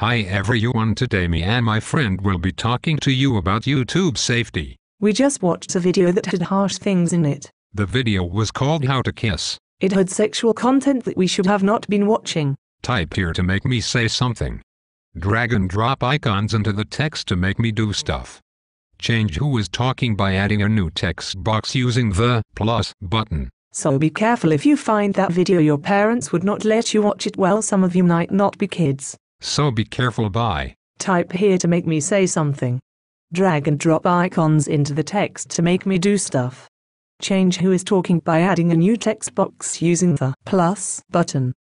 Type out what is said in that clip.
Hi everyone today me and my friend will be talking to you about YouTube safety. We just watched a video that had harsh things in it. The video was called How to Kiss. It had sexual content that we should have not been watching. Type here to make me say something. Drag and drop icons into the text to make me do stuff. Change who is talking by adding a new text box using the plus button. So be careful if you find that video your parents would not let you watch it well some of you might not be kids. So be careful by. Type here to make me say something. Drag and drop icons into the text to make me do stuff. Change who is talking by adding a new text box using the plus button.